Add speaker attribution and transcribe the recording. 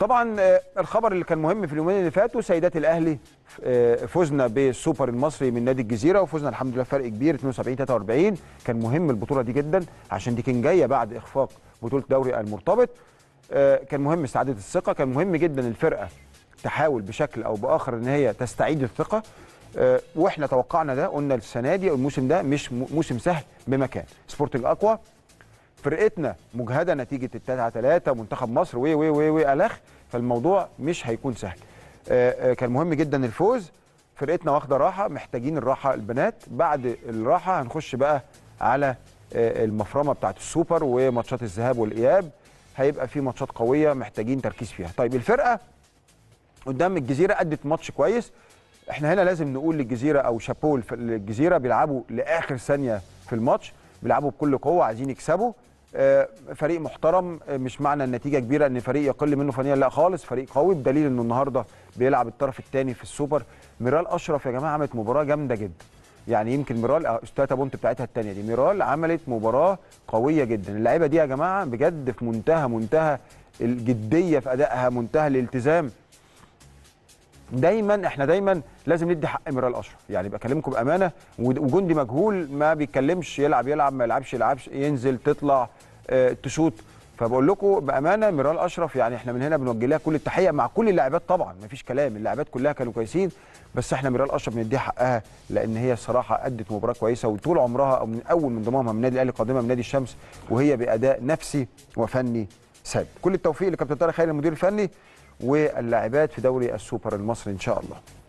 Speaker 1: طبعا آه، الخبر اللي كان مهم في اليومين اللي فاتوا سيدات الاهلي آه، فزنا بالسوبر المصري من نادي الجزيره وفزنا الحمد لله فرق كبير 72 43 كان مهم البطوله دي جدا عشان دي كان جايه بعد اخفاق بطوله دوري المرتبط آه، كان مهم استعاده الثقه كان مهم جدا الفرقه تحاول بشكل او باخر ان هي تستعيد الثقه واحنا توقعنا ده قلنا السنه دي الموسم ده مش موسم سهل بمكان سبورتنج اقوى فرقتنا مجهده نتيجه 3 3 منتخب مصر و و و و الخ فالموضوع مش هيكون سهل آه، آه، كان مهم جدا الفوز فرقتنا واخده راحه محتاجين الراحه البنات بعد الراحه هنخش بقى على آه، المفرمه بتاعت السوبر وماتشات الذهاب والاياب هيبقى في ماتشات قويه محتاجين تركيز فيها طيب الفرقه قدام الجزيره ادت ماتش كويس احنا هنا لازم نقول للجزيره او شابول للجزيره بيلعبوا لاخر ثانيه في الماتش بيلعبوا بكل قوه عايزين يكسبوا آه، فريق محترم آه، مش معنى النتيجه كبيره ان فريق يقل منه فنيا لا خالص فريق قوي بدليل انه النهارده بيلعب الطرف الثاني في السوبر ميرال اشرف يا جماعه عملت مباراه جامده جدا يعني يمكن ميرال آه، الثلاثه بونت بتاعتها الثانيه دي ميرال عملت مباراه قويه جدا اللعيبه دي يا جماعه بجد في منتهى منتهى الجديه في ادائها منتهى الالتزام دايما احنا دايما لازم ندي حق ميرال اشرف يعني بكلمكم بامانه وجندي مجهول ما بيتكلمش يلعب يلعب ما يلعبش يلعبش ينزل تطلع اه تشوط فبقول لكم بامانه ميرال اشرف يعني احنا من هنا بنوجه لها كل التحيه مع كل اللاعبات طبعا ما فيش كلام اللاعبات كلها كانوا كويسين بس احنا ميرال اشرف بنديها حقها لان هي الصراحه ادت مباراه كويسه وطول عمرها او من اول من انضمامها من النادي الاهلي قادمه من نادي الشمس وهي باداء نفسي وفني سعد كل التوفيق لكابتن طارق خيري المدير الفني واللاعبات في دوري السوبر المصري ان شاء الله